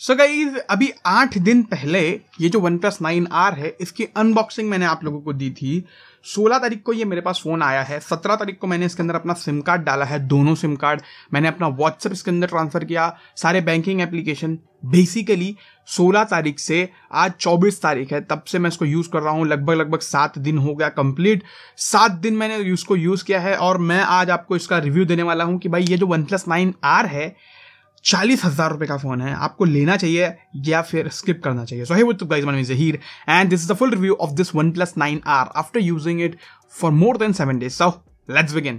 सो so गई अभी आठ दिन पहले ये जो वन प्लस नाइन आर है इसकी अनबॉक्सिंग मैंने आप लोगों को दी थी सोलह तारीख को ये मेरे पास फ़ोन आया है सत्रह तारीख को मैंने इसके अंदर अपना सिम कार्ड डाला है दोनों सिम कार्ड मैंने अपना व्हाट्सअप इसके अंदर ट्रांसफ़र किया सारे बैंकिंग एप्लीकेशन बेसिकली सोलह तारीख से आज चौबीस तारीख है तब से मैं इसको यूज़ कर रहा हूँ लगभग लगभग सात दिन हो गया कंप्लीट सात दिन मैंने इसको यूज़ किया है और मैं आज आपको इसका रिव्यू देने वाला हूँ कि भाई ये जो वन प्लस नाइन आर है चालीस हज़ार रुपए का फ़ोन है आपको लेना चाहिए या फिर स्किप करना चाहिए so hi Zaheer and this is the full review of this one plus nine R after using it for more than seven days so let's begin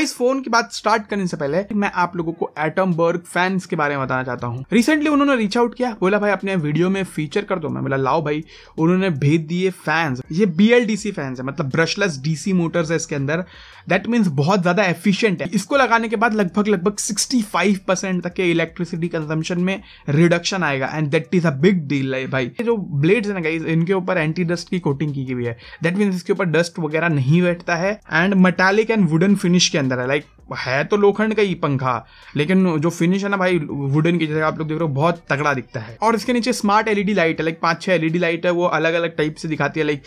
इस फोन की बात स्टार्ट करने से पहले मैं आप लोगों को एटम बर्ग फैंस के बारे में बताना चाहता हूँ रिसेंटली उन्होंने रीच आउट किया बोला भाई अपने वीडियो में फीचर कर दो मैं बोला लाओ भाई उन्होंने भेज दिए फैंस ये बीएलडीसी फैंस है मतलब ब्रशलेस डीसी मोटर्स है इसके अंदर दैट मीन्स बहुत ज्यादा एफिशियंट है इसको लगाने के बाद लगभग लगभग 65 परसेंट तक के इलेक्ट्रिसिटी कंजम्पशन में रिडक्शन आएगा and that is a big deal है भाई जो ब्लेड है ना गाइज इनके ऊपर एंटी डस्ट की कोटिंग की हुई है दैट मीन्स इसके ऊपर डस्ट वगैरह नहीं बैठता है and metallic and wooden finish के अंदर अंदर है लाइक है तो लोखंड का ही पंखा लेकिन जो फिनिश है ना भाई वुडन की जैसे आप लोग देख रहे हो बहुत तगड़ा दिखता है और इसके नीचे स्मार्ट एलईडी लाइट है लाइक पांच छह एलईडी लाइट है वो अलग अलग टाइप से दिखाती है लाइक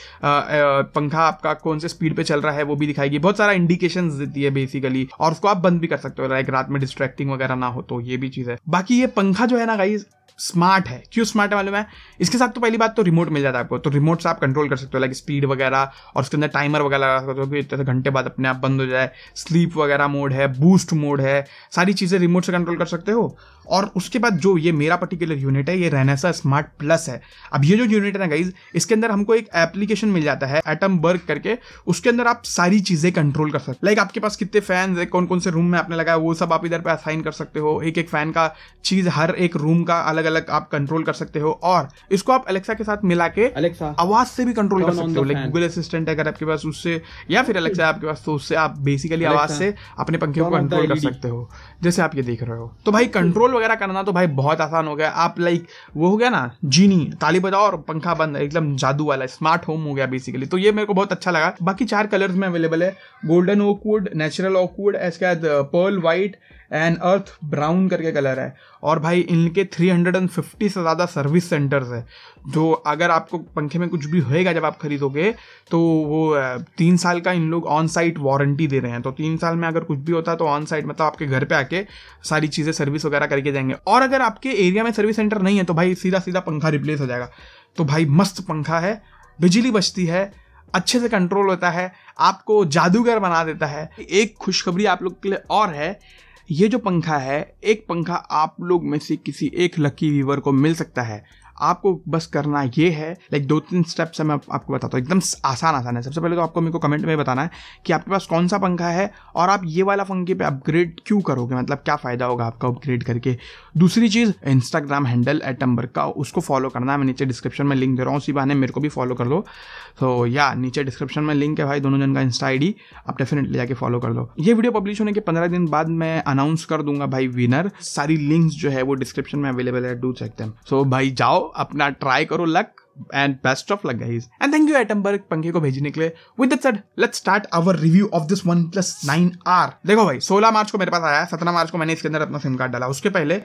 पंखा आपका कौन से स्पीड पे चल रहा है वो भी दिखाएगी बहुत सारा इंडिकेशन देती है बेसिकली और उसको आप बंद भी कर सकते हो लाइक रात में डिस्ट्रैक्टिंग वगैरह ना हो तो ये भी चीज है बाकी ये पंखा जो है ना गाइज स्मार्ट है क्यों स्मार्ट वाले में इसके साथ तो पहली बात तो रिमोट मिल जाता है आपको तो रिमोट से आप कंट्रोल कर सकते हो लाइक स्पीड वगैरह और उसके अंदर टाइमर वगैरह लगा सकते हो कि इतने घंटे बाद अपने आप बंद हो जाए स्लीप वगैरह मोड है बूस्ट मोड है सारी चीज़ें रिमोट से कंट्रोल कर सकते हो और उसके बाद जो ये मेरा पर्टिकुलर यूनिट है ये रेनेसा स्मार्ट प्लस है अब ये जो यूनिट है ना गाइज इसके अंदर हमको एक एप्लीकेशन मिल जाता है एटम वर्क करके उसके अंदर आप सारी चीज़ें कंट्रोल कर सकते लाइक आपके पास कितने फैन है कौन कौन से रूम में आपने लगाया वो सब आप इधर पर असाइन कर सकते हो एक एक फैन का चीज़ हर एक रूम का अलग अलग अलग आप कंट्रोल कर सकते हो और इसको आप अलेक्सा के साथ मिला के अलेक्सा आवाज से भी कंट्रोल कर सकते हो लाइक गूगल असिस्टेंट अगर आपके पास उससे या फिर अलेक्सा आपके पास तो उससे आप बेसिकली आवाज से अपने पंखे को कंट्रोल कर सकते हो जैसे आप ये देख रहे हो तो भाई कंट्रोल वगैरह करना तो भाई बहुत आसान हो गया आप लाइक वो हो गया ना जीनी ताली बजाओ और पंखा बंद एकदम जादू वाला स्मार्ट होम हो गया बेसिकली तो ये मेरे को बहुत अच्छा लगा बाकी चार कलर्स में अवेलेबल है गोल्डन ओकवुड नेचुरल ओकवुड इसके बाद pearl uh, white and earth brown करके कलर है और भाई इनके 350 से ज़्यादा सर्विस सेंटर्स है जो अगर आपको पंखे में कुछ भी होएगा जब आप खरीदोगे तो वो तीन साल का इन लोग ऑन साइट वारंटी दे रहे हैं तो तीन साल में अगर कुछ भी होता है तो ऑन साइट मतलब आपके घर पे आके सारी चीज़ें सर्विस वगैरह करके जाएंगे और अगर आपके एरिया में सर्विस सेंटर नहीं है तो भाई सीधा सीधा पंखा रिप्लेस हो जाएगा तो भाई मस्त पंखा है बिजली बचती है अच्छे से कंट्रोल होता है आपको जादूगर बना देता है एक खुशखबरी आप लोग के लिए और है ये जो पंखा है एक पंखा आप लोग में से किसी एक लकी वीवर को मिल सकता है आपको बस करना ये है लाइक दो तीन स्टेप्स मैं आपको बताता हूँ एकदम आसान आसान है सबसे पहले तो आपको मेरे को कमेंट में बताना है कि आपके पास कौन सा पंखा है और आप ये वाला पंखे पे अपग्रेड क्यों करोगे मतलब क्या फ़ायदा होगा आपका अपग्रेड करके दूसरी चीज़ इंस्टाग्राम हैंडल एट नंबर का उसको फॉलो करना है मैं नीचे डिस्क्रिप्शन में लिंक दे रहा हूँ उसी बहाने मेरे को भी फॉलो कर लो तो या नीचे डिस्क्रिप्शन में लिंक है भाई दोनों जन का इंस्टा आई आप डेफिनेटली जाके फॉलो कर लो ये वीडियो पब्लिश होने के पंद्रह दिन बाद मैं अनाउंस कर दूंगा भाई विनर सारी लिंक्स जो है वो डिस्क्रिप्शन में अवेलेबल है डू चेक देम सो भाई जाओ अपना ट्राई करो luck and best of luck guys and thank you Atomberg पंखे को भेजने के लिए with that said let's start our review of this one plus nine R देखो भाई सोलह मार्च को मेरे पास आया सत्रह मार्च को मैंने इसके अंदर अपना सिम कार्ड डाला उसके पहले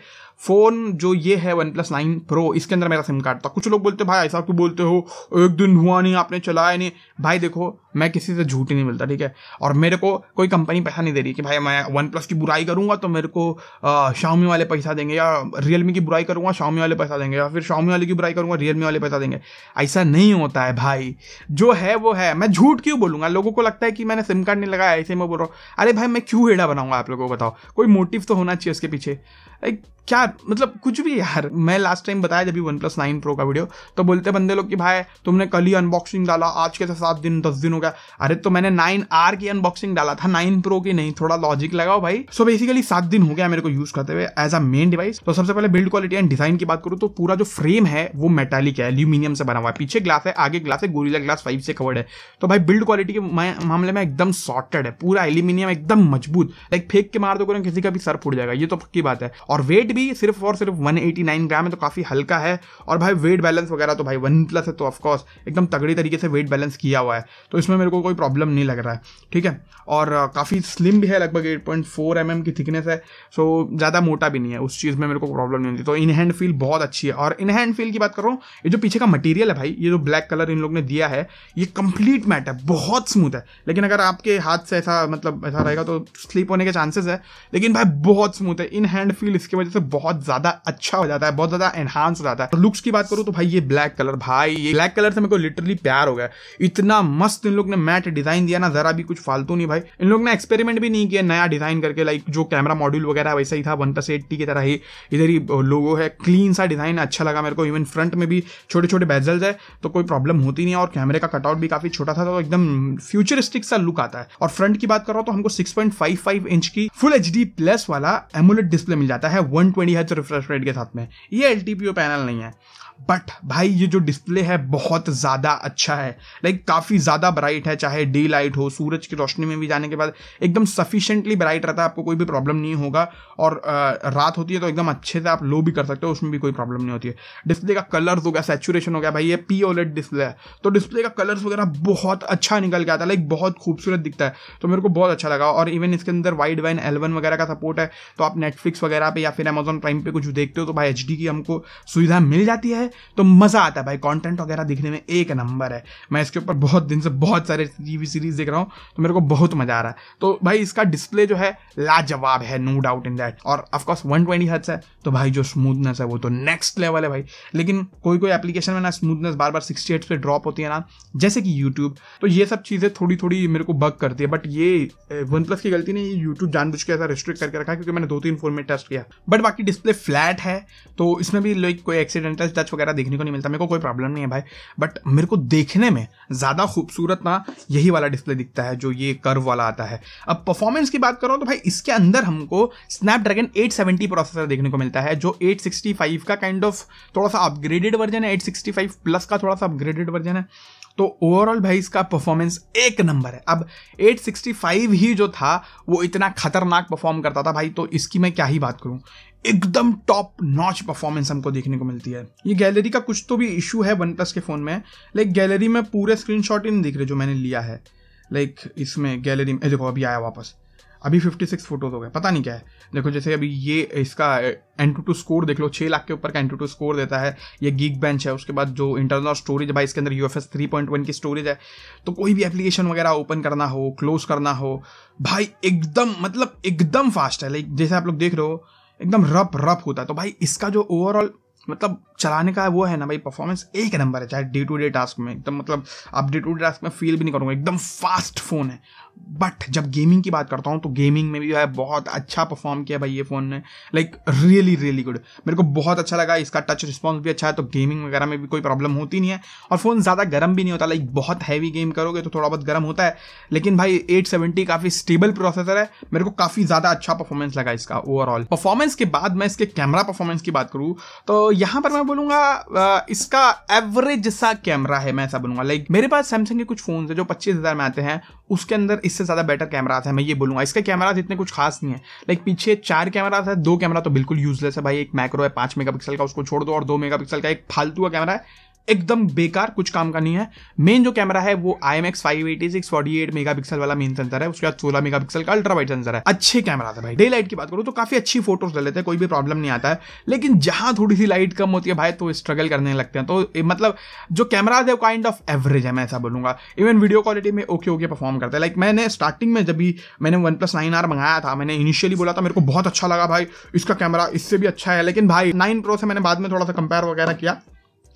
फोन जो ये है वन प्लस नाइन प्रो इसके अंदर मेरा सिम कार्ड था कुछ लोग बोलते भाई ऐसा क्यों बोलते हो एक दिन हुआ नहीं आपने चलाया नहीं भाई देखो मैं किसी से झूठ ही नहीं मिलता ठीक है और मेरे को कोई कंपनी पैसा नहीं दे रही कि भाई मैं वन प्लस की बुराई करूंगा तो मेरे को शाओमी वाले पैसा देंगे या रियलमी की बुराई करूंगा शाओमी वाले पैसा देंगे या फिर शाओमी वाले की बुराई करूंगा रियलमी वाले पैसा देंगे ऐसा नहीं होता है भाई जो है वो है मैं झूठ क्यों बोलूंगा लोगों को लगता है कि मैंने सिम कार्ड नहीं लगाया ऐसे मैं बोल रहा हूँ अरे भाई मैं क्यों हेड़ा बनाऊँगा आप लोगों को बताओ कोई मोटिव तो होना चाहिए उसके पीछे क्या मतलब कुछ भी यार मैं लास्ट टाइम बताया जब भी वन प्लस नाइन प्रो का वीडियो तो बोलते बंदे लोग कि भाई तुमने कल ही अनबॉक्सिंग डाला आज के सात दिन दस दिन हो गया अरे तो मैंने नाइन आर की अनबॉक्सिंग डाला था नाइन प्रो की नहीं थोड़ा लॉजिक लगाओ भाई सो बेसिकली सात दिन हो गया मेरे को यूज करते हुए एज अ मेन डिवाइस तो सबसे पहले बिल्ड क्वालिटी एंड डिजाइन की बात करूँ तो पूरा जो फ्रेम है वो मेटालिक है एल्यूमिनियम से बना हुआ है पीछे ग्लास है आगे ग्लास है गोरीला ग्लास फाइव से कवर्ड है तो भाई बिल्ड क्वालिटी के मामले में एकदम सॉर्टेड है पूरा एल्यूमिनियम एकदम मजबूत लाइक फेंक के मार दो किसी का भी सर फूट जाएगा ये तो पक्की बात है और वेट भी सिर्फ और सिर्फ 189 ग्राम है तो काफ़ी हल्का है और भाई वेट बैलेंस वगैरह तो भाई वन प्लस है तो ऑफकोर्स एकदम तगड़ी तरीके से वेट बैलेंस किया हुआ है तो इसमें मेरे को कोई प्रॉब्लम नहीं लग रहा है ठीक है और काफ़ी स्लिम भी है लगभग eight point four M M की थिकनेस है सो ज़्यादा मोटा भी नहीं है उस चीज़ में मेरे को प्रॉब्लम नहीं होती तो इन हैंड फील बहुत अच्छी है और इन हैंड फील की बात करूँ ये जो पीछे का मटीरियल है भाई ये जो ब्लैक कलर इन लोग ने दिया है ये कंप्लीट मैट है बहुत स्मूथ है लेकिन अगर आपके हाथ से ऐसा मतलब ऐसा रहेगा तो स्लिप होने के चांसेस है लेकिन भाई बहुत स्मूथ है इन हैंड फील इसकी वजह से बहुत ज्यादा अच्छा हो जाता है बहुत ज्यादा एनहांस हो जाता है लुक्स की बात करूँ तो भाई ये ब्लैक कलर भाई ये ब्लैक कलर से मेरे को लिटरली प्यार हो गया इतना मस्त इन लोग ने मैट डिजाइन दिया ना जरा भी कुछ फालतू नहीं भाई इन लोग ने एक्सपेरिमेंट भी नहीं किया नया डिजाइन करके लाइक जो कैमरा मॉड्यूल वगैरह वैसा ही था वन प्लस एट की तरह ही इधर ही लोगो है क्लीन सा डिजाइन अच्छा लगा मेरे को इवन फ्रंट में भी छोटे छोटे बेजल्स है तो कोई प्रॉब्लम होती नहीं है और कैमरे का कटआउट भी काफी छोटा था तो एकदम फ्यूचरिस्टिक सा लुक आता है और फ्रंट की बात करो तो हमको सिक्स इंच की फुल एच प्लस वाला एमुलेट डिस्प्ले मिल जाता है है one twenty hertz refresh rate के साथ में ये एल पैनल नहीं है बट भाई ये जो डिस्प्ले है बहुत ज़्यादा अच्छा है लाइक काफ़ी ज़्यादा ब्राइट है चाहे डे लाइट हो सूरज की रोशनी में भी जाने के बाद एकदम सफिशेंटली ब्राइट रहता है आपको कोई भी प्रॉब्लम नहीं होगा और रात होती है तो एकदम अच्छे से आप लो भी कर सकते हो उसमें भी कोई प्रॉब्लम नहीं होती है डिस्प्ले का कलर्स हो गया सेचुरेशन हो गया भाई ये पी ओलेट डिस्प्ले है तो डिस्प्ले का कलर्स वगैरह बहुत अच्छा निकल गया था लाइक बहुत खूबसूरत दिखता है तो मेरे को बहुत अच्छा लगा और इवन इसके अंदर वाइड वाइन एलवन वगैरह का सपोर्ट है तो आप नेटफ्लिक्स वगैरह पे या फिर अमेजोन प्राइम पर कुछ देखते हो तो भाई एच की हमको सुविधा मिल जाती है है तो मज़ा आता है भाई कंटेंट वगैरह दिखने में एक नंबर है मैं इसके ऊपर बहुत दिन से बहुत सारे टीवी सीरीज देख रहा हूँ तो मेरे को बहुत मज़ा आ रहा है तो भाई इसका डिस्प्ले जो है लाजवाब है नो डाउट इन दैट और ऑफकोर्स वन ट्वेंटी हर्ट्स है तो भाई जो स्मूथनेस है वो तो नेक्स्ट लेवल है भाई लेकिन कोई कोई एप्लीकेशन में ना स्मूथनेस बार बार सिक्सटी एट्स पे ड्रॉप होती है ना जैसे कि यूट्यूब तो ये सब चीज़ें थोड़ी थोड़ी मेरे को बग करती है बट ये वन प्लस की गलती नहीं यूट्यूब जानबूझ के ऐसा रिस्ट्रिक्ट करके रखा क्योंकि मैंने दो तीन फोन में टेस्ट किया बट बाकी डिस्प्ले फ्लैट है तो इसमें भी लाइक कोई एक्सीडेंटल टच वगैरह देखने को नहीं मिलता मेरे को कोई प्रॉब्लम नहीं है भाई बट मेरे को देखने में ज़्यादा खूबसूरत ना यही वाला डिस्प्ले दिखता है जो ये कर्व वाला आता है अब परफॉर्मेंस की बात करूँ तो भाई इसके अंदर हमको स्नैपड्रैगन 870 प्रोसेसर देखने को मिलता है जो एट का काइंड kind ऑफ of थोड़ा सा अपग्रेडेड वर्जन है एट प्लस का थोड़ा सा अपग्रेडेड वर्जन है तो ओवरऑल भाई इसका परफॉर्मेंस एक नंबर है अब 865 ही जो था वो इतना खतरनाक परफॉर्म करता था भाई तो इसकी मैं क्या ही बात करूं एकदम टॉप नॉच परफॉर्मेंस हमको देखने को मिलती है ये गैलरी का कुछ तो भी इशू है वन प्लस के फ़ोन में लाइक गैलरी में पूरे स्क्रीनशॉट ही नहीं दिख रहे जो मैंने लिया है लाइक इसमें गैलरी में देखो अभी आया वापस अभी 56 फोटोज हो गए पता नहीं क्या है देखो जैसे अभी ये इसका एन टू टू स्कोर देख लो छः लाख के ऊपर का एन टू टू स्कोर देता है ये गीक बेंच है उसके बाद जो इंटरनल स्टोरेज भाई इसके अंदर U F S three point one की स्टोरेज है तो कोई भी एप्लीकेशन वगैरह ओपन करना हो क्लोज करना हो भाई एकदम मतलब एकदम फास्ट है लाइक जैसे आप लोग देख रहे हो एकदम रफ रफ होता है तो भाई इसका जो ओवरऑल मतलब चलाने का वो है ना भाई परफॉर्मेंस एक नंबर है चाहे डे टू डे टास्क में एकदम मतलब आप डे टू डे टास्क में फील भी नहीं करूँगा एकदम फास्ट फ़ोन है बट जब गेमिंग की बात करता हूँ तो गेमिंग में भी है बहुत अच्छा परफॉर्म किया भाई ये फ़ोन ने लाइक रियली रियली गुड मेरे को बहुत अच्छा लगा इसका टच रिस्पॉन्स भी अच्छा है तो गेमिंग वगैरह में भी कोई प्रॉब्लम होती नहीं है और फ़ोन ज़्यादा गर्म भी नहीं होता लाइक बहुत हैवी गेम करोगे तो थोड़ा बहुत गर्म होता है लेकिन भाई एट काफ़ी स्टेबल प्रोसेसर है मेरे को काफ़ी ज़्यादा अच्छा परफॉर्मेंस लगा इसका ओवरऑल परफॉर्मेंस के बाद मैं इसके कैमरा परफॉर्मेंस की बात करूँ तो यहाँ पर मैं बोलूँगा इसका एवरेज सा कैमरा है मैं ऐसा बोलूँगा लाइक मेरे पास सैमसंग के कुछ फ़ोन है जो पच्चीस में आते हैं उसके अंदर इससे ज़्यादा बेटर कैमराज है मैं ये बोलूंगा इसके कैमराज इतने कुछ खास नहीं है लाइक पीछे चार कैमराज है दो कैमरा तो बिल्कुल यूजलेस है भाई एक मैक्रो है पांच मेगा का उसको छोड़ दो और दो मेगा का एक फालतू का कैमरा है एकदम बेकार कुछ काम का नहीं है मेन जो कैमरा है वो I M X five eighty six forty eight mega pixel वाला मेन सेंसर है उसके बाद सोलह मेगा पिक्सल का अल्ट्रा वाइड सेंसर है अच्छे कैमरा था भाई डे लाइट की बात करूँ तो काफी अच्छी फोटोज ले लेते हैं कोई भी प्रॉब्लम नहीं आता है लेकिन जहां थोड़ी सी लाइट कम होती है भाई तो स्ट्रगल करने लगते हैं तो मतलब जो कैमराज है वो काइंड ऑफ एवरेज है मैं ऐसा बोलूंगा इवन वीडियो क्वालिटी में ओके ओके परफॉर्म करता है लाइक मैंने स्टार्टिंग में जब भी मैंने वन प्लस नाइन आर मंगाया था मैंने इनिशियली बोला था मेरे को बहुत अच्छा लगा भाई इसका कैमरा इससे भी अच्छा है लेकिन भाई नाइन प्रो से मैंने बाद में थोड़ा सा कंपेयर वगैरह किया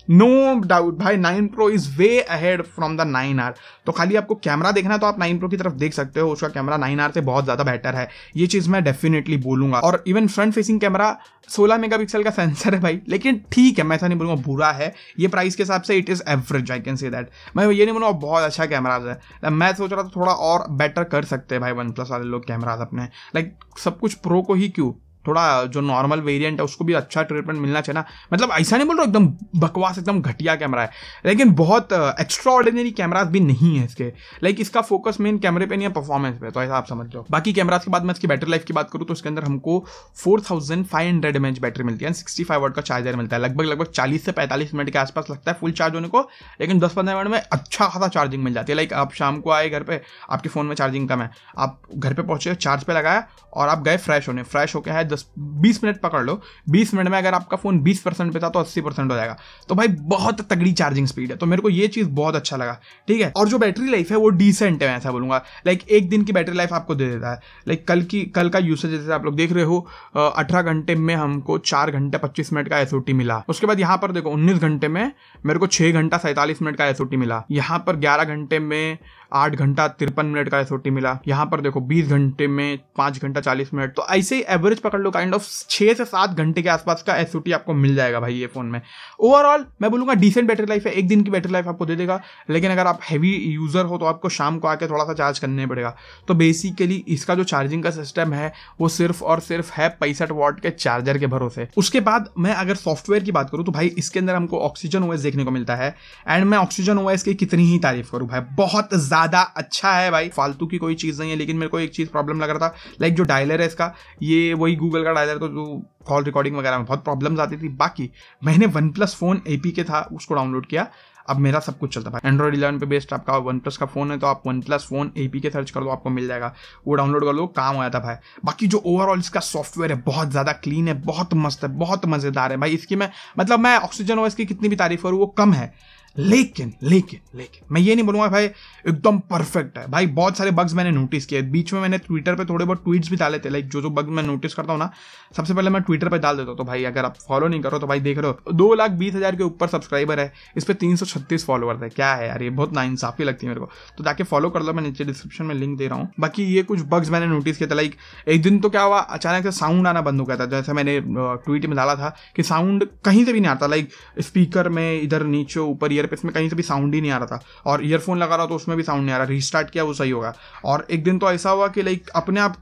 नो डाउट भाई nine pro is way ahead from the nine R तो खाली आपको कैमरा देखना तो आप नाइन प्रो की तरफ देख सकते हो उसका कैमरा नाइन आर से बहुत ज्यादा बेटर है ये चीज मैं डेफिनेटली बोलूंगा और even front facing camera 16 megapixel का सेंसर है भाई लेकिन ठीक है मैं ऐसा नहीं बोलूँगा बुरा है ये प्राइस के हिसाब से it is average I can say that मैं ये नहीं बोलूँगा बहुत अच्छा कैमराज है मैं सोच रहा था थोड़ा और बेटर कर सकते हैं भाई वन प्लस वाले लोग कैमराज अपने लाइक सब कुछ प्रो को ही क्यों थोड़ा जो नॉर्मल वेरिएंट है उसको भी अच्छा ट्रीटमेंट मिलना चाहिए ना मतलब ऐसा नहीं बोल रहा एकदम बकवास एकदम घटिया कैमरा है लेकिन बहुत एक्स्ट्रा ऑर्डिनरी कैमराज भी नहीं है इसके लाइक इसका फोकस मेन कैमरे पे नहीं है परफॉर्मेंस पे तो ऐसा आप समझ लो बाकी कैमराज के बाद मैं इसकी बैटरी लाइफ की बात करूँ तो इसके अंदर हमको four thousand five hundred M H battery मिलती है सिक्सटी फाइव वाट का चार्जर मिलता है लगभग लगभग चालीस से पैंतालीस मिनट के आसपास लगता है फुल चार्ज होने को लेकिन दस पंद्रह मिनट में अच्छा खासा चार्जिंग मिल जाती है लाइक आप शाम को आए घर पर आपके फ़ोन में चार्जिंग कम है आप घर पर पहुंचे चार्ज पर लगाया और आप गए फ्रेश होने फ्रेश होकर है दस बीस मिनट पकड़ लो बीस मिनट में अगर आपका फ़ोन बीस परसेंट पे था तो अस्सी परसेंट हो जाएगा तो भाई बहुत तगड़ी चार्जिंग स्पीड है तो मेरे को ये चीज़ बहुत अच्छा लगा ठीक है और जो बैटरी लाइफ है वो डिसेंट है मैं ऐसा बोलूंगा लाइक एक दिन की बैटरी लाइफ आपको दे देता है लाइक कल की कल का यूसेज जैसे आप लोग देख रहे हो अठारह घंटे में हमको चार घंटे पच्चीस मिनट का एस मिला उसके बाद यहाँ पर देखो उन्नीस घंटे में मेरे को छह घंटा सैंतालीस मिनट का एस मिला यहाँ पर ग्यारह घंटे में आठ घंटा तिरपन मिनट का एसओटी मिला यहाँ पर देखो बीस घंटे में पांच घंटा चालीस मिनट तो ऐसे ही एवरेज पकड़ लो काइंड ऑफ छह से सात घंटे के आसपास का एस आपको मिल जाएगा भाई ये फोन में ओवरऑल मैं बोलूंगा डिसेंट बैटरी लाइफ है एक दिन की बैटरी लाइफ आपको दे देगा लेकिन अगर आप हैवी यूज़र हो तो आपको शाम को आके थोड़ा सा चार्ज करने पड़ेगा तो बेसिकली इसका जो चार्जिंग का सिस्टम है वो सिर्फ और सिर्फ है पैंसठ वाट के चार्जर के भरोसे उसके बाद मैं अगर सॉफ्टवेयर की बात करूं तो भाई इसके अंदर हमको ऑक्सीजन ओएस देखने को मिलता है एंड मैं ऑक्सीजन ओएस की कितनी ही तारीफ करूँ भाई बहुत ज़्यादा ज्यादा अच्छा है भाई फालतू की कोई चीज़ नहीं है लेकिन मेरे को एक चीज़ प्रॉब्लम लग रहा था लाइक जो डायलर है इसका ये वही गूगल का डायलर तो जो कॉल रिकॉर्डिंग वगैरह में बहुत प्रॉब्लम आती थी बाकी मैंने वन प्लस फ़ोन ए के था उसको डाउनलोड किया अब मेरा सब कुछ चलता है एंड्रॉइड इलेवन पे बेस्ट आपका वन प्लस का फोन है तो आप OnePlus phone A P के सर्च कर लो आपको मिल जाएगा वो डाउनलोड कर लो काम हो जाता भाई बाकी जो ओवरऑल इसका सॉफ्टवेयर है बहुत ज़्यादा क्लीन है बहुत मस्त है बहुत मज़ेदार है भाई इसकी मैं मतलब मैं ऑक्सीजन ओएस की कितनी भी तारीफ करूँ वो कम है लेकिन लेकिन लेकिन मैं ये नहीं बोलूंगा भाई एकदम परफेक्ट है भाई बहुत सारे बग्स मैंने नोटिस किए बीच में मैंने ट्विटर पे थोड़े बहुत ट्वीट्स भी डाले थे लाइक जो जो बग मैं नोटिस करता हूँ ना सबसे पहले मैं ट्विटर पे डाल देता हूँ तो भाई अगर आप फॉलो नहीं करो तो भाई देख रहे हो दो लाख बीस हज़ार के ऊपर सब्सक्राइबर है इस पर तीन सौ छत्तीस फॉलोअर है क्या है यार ये बहुत नाइंसाफ़ी लगती है मेरे को तो जाके फॉलो कर लो मैं नीचे डिस्क्रिप्शन में लिंक दे रहा हूँ बाकी ये कुछ बग्स मैंने नोटिस किया था लाइक एक दिन तो क्या हुआ अचानक से साउंड आना बंद हो गया था जैसे मैंने ट्वीट में डाला था कि साउंड कहीं से भी नहीं आता लाइक स्पीकर में इधर नीचे ऊपर ये ईयरपिस में कहीं से भी साउंड ही नहीं आ रहा था और ईयरफोन लगा रहा तो उसमें भी साउंड नहीं आ रहा रिस्टार्ट किया वो सही होगा और एक दिन तो ऐसा हुआ कि लाइक अपने आप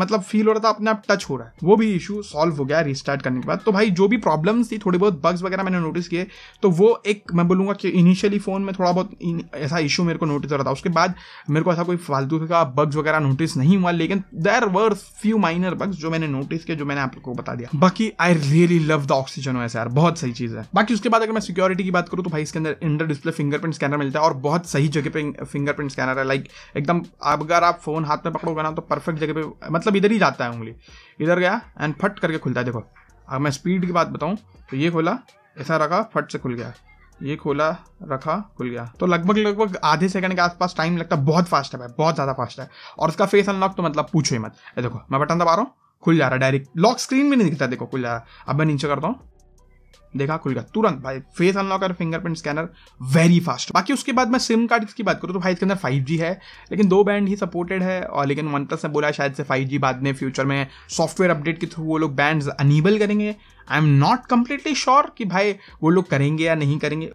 मतलब फील हो रहा था अपने आप टच हो रहा है वो भी इशू सॉल्व हो गया रिस्टार्ट करने के बाद तो भाई जो भी प्रॉब्लम्स थी थोड़ी बहुत बग्स वगैरह मैंने नोटिस किए तो वो एक मैं बोलूँगा कि इनिशियली फ़ोन में थोड़ा बहुत ऐसा इशू मेरे को नोटिस हो रहा था उसके बाद मेरे को ऐसा कोई फालतू का बग्स वगैरह नोटिस नहीं हुआ लेकिन there were few minor bugs जो मैंने नोटिस किया जो मैंने आप को बता दिया बाकी I really love the Oxygen OS यार बहुत सही चीज़ है बाकी उसके बाद अगर मैं सिक्योरिटी की बात करूँ तो भाई इसके अंदर इंडर डिस्प्ले फिंगरप्रिंट स्कैनर मिलता है और बहुत सही जगह पे फिंगरप्रिंट स्कैनर है लाइक एकदम अब अगर आप फोन हाथ में पकड़ोगे ना तो परफेक्ट जगह पे मतलब इधर ही जाता है उंगली इधर गया एंड फट करके खुलता है देखो अगर मैं स्पीड की बात बताऊँ तो ये खोला ऐसा रखा फट से खुल गया ये खोला रखा खुल गया तो लगभग लगभग आधे सेकंड के आसपास टाइम लगता है बहुत फास्ट है भाई बहुत ज़्यादा फास्ट है और उसका फेस अनलॉक तो मतलब पूछो ही मत देखो मैं बटन दबा रहा हूँ खुल जा रहा है डायरेक्ट लॉक स्क्रीन भी नहीं दिखता देखो खुल जा रहा है अब मैं नीचे करता हूँ देखा खुल गया तुरंत भाई फेस अनलॉक और फिंगरप्रिंट स्कैनर वेरी फास्ट बाकी उसके बाद मैं सिम कार्ड की बात करूँ तो भाई इसके अंदर फाइव है लेकिन दो बैंड ही सपोर्टेड है और लेकिन वन प्लस ने बोला शायद से फाइव बाद में फ्यूचर में सॉफ्टवेयर अपडेट के थ्रू वो लोग बैंड अनिबल करेंगे I am not completely sure कि भाई वो लोग करेंगे या नहीं करेंगे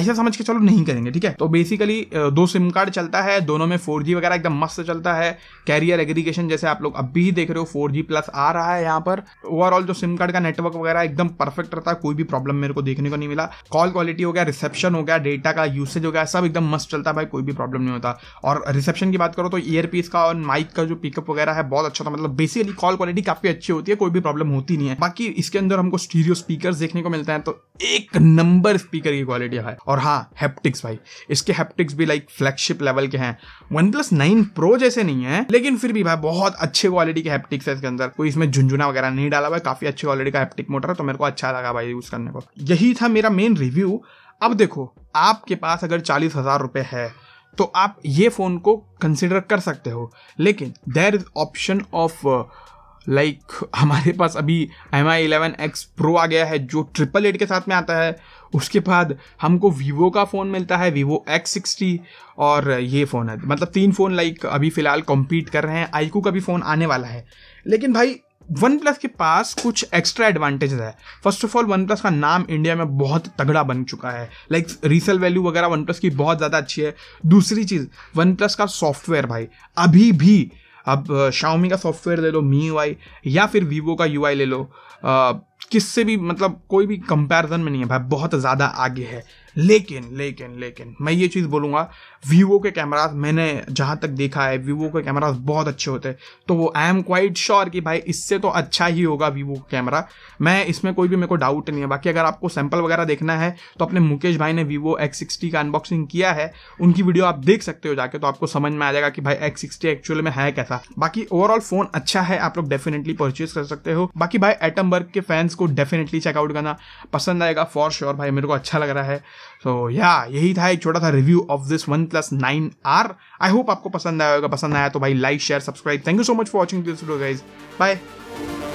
ऐसा समझ के चलो नहीं करेंगे ठीक है तो बेसिकली दो सिम कार्ड चलता है दोनों में फोर वगैरह एकदम मस्त चलता है कैरियर एग्रीगेशन जैसे आप लोग अब भी देख रहे हो फोर प्लस आ रहा है यहाँ पर ओवरऑल जो सिम कार्ड का नेटवर्क वगैरह एकदम परफेक्ट रहता है कोई भी प्रॉब्लम मेरे को देखने को नहीं मिला कॉल क्वालिटी हो गया रिसेप्शन हो गया डेटा का यूसेज हो गया सब एकदम मस्त चलता है भाई कोई भी प्रॉब्लम नहीं होता और रिसेप्शन की बात करो तो ईयरपीस का और माइक का जो पिकअप वगैरह है बहुत अच्छा था मतलब बेसिकली कॉल क्वालिटी काफी अच्छी होती है कोई भी प्रॉब्लम होती नहीं है बाकी इसके अंदर हमको स्टीरियो स्पीकर देखने को मिलते हैं तो एक नंबर स्पीकर की क्वालिटी है और हाँ हैप्टिक्स भाई इसके हैप्टिक्स भी लाइक फ्लैगशिप लेवल के हैं वन प्लस नाइन प्रो जैसे नहीं है लेकिन फिर भी भाई बहुत अच्छे क्वालिटी के हैप्टिक्स है इसके अंदर कोई इसमें झुंझुना वगैरह नहीं डाला हुआ काफी अच्छी क्वालिटी का हैप्टिक मोटर है तो मेरे को अच्छा लगा भाई यूज करने को यही था मेरा मेन रिव्यू अब देखो आपके पास अगर चालीस हजार रुपए है तो आप ये फोन को कंसिडर कर सकते हो लेकिन there is option of like like, हमारे पास अभी M I eleven X Pro आ गया है जो ट्रिपल एट के साथ में आता है उसके बाद हमको वीवो का फ़ोन मिलता है वीवो एक्स सिक्सटी और ये फ़ोन है मतलब तीन फ़ोन लाइक अभी फ़िलहाल कॉम्पीट कर रहे हैं आईकू का भी फ़ोन आने वाला है लेकिन भाई वन प्लस के पास कुछ एक्स्ट्रा एडवांटेज है first of all One plus का नाम इंडिया में बहुत तगड़ा बन चुका है लाइक रीसेल वैल्यू वगैरह वन प्लस की बहुत ज़्यादा अच्छी है दूसरी चीज़ वन प्लस का सॉफ्टवेयर भाई अभी भी अब शाओमी का सॉफ्टवेयर ले लो मी यू या फिर वीवो का यू ले लो किससे भी मतलब कोई भी कंपैरिजन में नहीं है भाई बहुत ज़्यादा आगे है लेकिन लेकिन लेकिन मैं ये चीज़ बोलूँगा वीवो के कैमराज मैंने जहाँ तक देखा है वीवो के कैमराज बहुत अच्छे होते हैं तो वो आई एम क्वाइट श्योर कि भाई इससे तो अच्छा ही होगा वीवो का कैमरा मैं इसमें कोई भी मेरे को डाउट नहीं है बाकी अगर आपको सैम्पल वगैरह देखना है तो अपने मुकेश भाई ने वीवो एक्स सिक्सटी का अनबॉक्सिंग किया है उनकी वीडियो आप देख सकते हो जाके तो आपको समझ में आ जाएगा कि भाई एक्स सिक्सटी एक्चुअल में है कैसा बाकी ओवरऑल फोन अच्छा है आप लोग डेफिनेटली परचेज कर सकते हो बाकी भाई एटमबर्ग के फैंस को डेफिनेटली चेकआउट करना पसंद आएगा फॉर श्योर भाई मेरे को अच्छा लग रहा है सो या यही था एक छोटा सा review of this one plus nine R I hope आपको पसंद आया होगा पसंद आया तो भाई like share subscribe thank you so much for watching this video guys bye